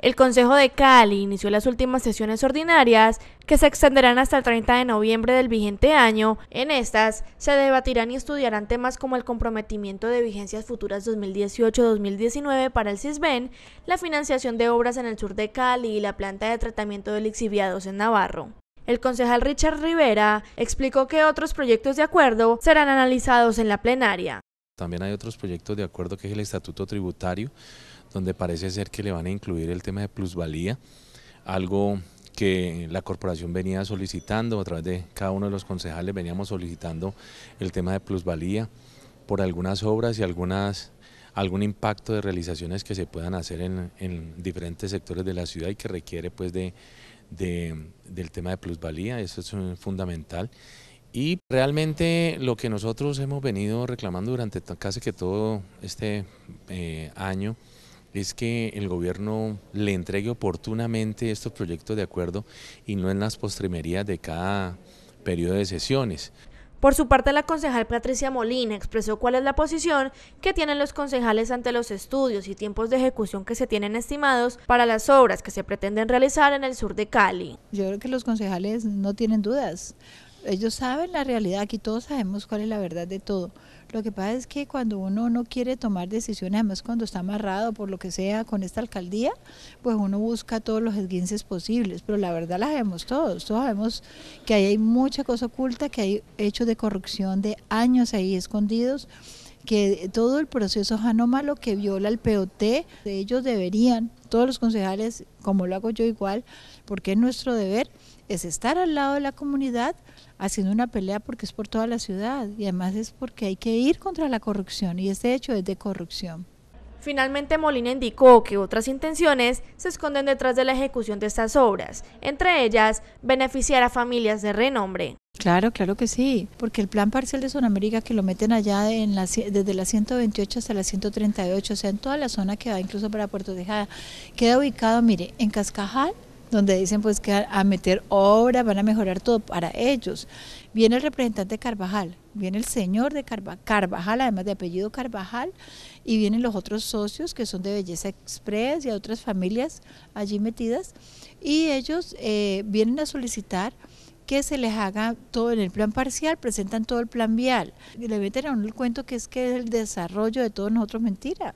El Consejo de Cali inició las últimas sesiones ordinarias que se extenderán hasta el 30 de noviembre del vigente año. En estas se debatirán y estudiarán temas como el comprometimiento de vigencias futuras 2018-2019 para el CISBEN, la financiación de obras en el sur de Cali y la planta de tratamiento de lixiviados en Navarro. El concejal Richard Rivera explicó que otros proyectos de acuerdo serán analizados en la plenaria. También hay otros proyectos de acuerdo que es el Estatuto Tributario donde parece ser que le van a incluir el tema de plusvalía, algo que la corporación venía solicitando, a través de cada uno de los concejales veníamos solicitando el tema de plusvalía por algunas obras y algunas algún impacto de realizaciones que se puedan hacer en, diferentes sectores de la ciudad y que requiere pues de, del tema de plusvalía, eso es eh, fundamental. Y realmente lo que nosotros hemos venido reclamando durante casi que todo este eh, año es que el gobierno le entregue oportunamente estos proyectos de acuerdo y no en las postrimerías de cada periodo de sesiones. Por su parte, la concejal Patricia Molina expresó cuál es la posición que tienen los concejales ante los estudios y tiempos de ejecución que se tienen estimados para las obras que se pretenden realizar en el sur de Cali. Yo creo que los concejales no tienen dudas ellos saben la realidad, aquí todos sabemos cuál es la verdad de todo. Lo que pasa es que cuando uno no quiere tomar decisiones, además cuando está amarrado por lo que sea con esta alcaldía, pues uno busca todos los esguinces posibles, pero la verdad la sabemos todos, todos sabemos que ahí hay mucha cosa oculta, que hay hechos de corrupción de años ahí escondidos que todo el proceso anómalo que viola el POT, ellos deberían, todos los concejales, como lo hago yo igual, porque es nuestro deber, es estar al lado de la comunidad haciendo una pelea porque es por toda la ciudad y además es porque hay que ir contra la corrupción y este hecho es de corrupción. Finalmente, Molina indicó que otras intenciones se esconden detrás de la ejecución de estas obras, entre ellas beneficiar a familias de renombre. Claro, claro que sí, porque el plan parcial de América que lo meten allá en desde la 128 hasta la 138, o sea, en toda la zona que va incluso para Puerto Tejada, queda ubicado, mire, en Cascajal, donde dicen pues que a meter obra van a mejorar todo para ellos. Viene el representante Carvajal, viene el señor de Carva, Carvajal, además de apellido Carvajal, y vienen los otros socios que son de Belleza Express y otras familias allí metidas, y ellos eh, vienen a solicitar que se les haga todo en el plan parcial, presentan todo el plan vial. Y le meten a uno el cuento que es que el desarrollo de todos nosotros mentira.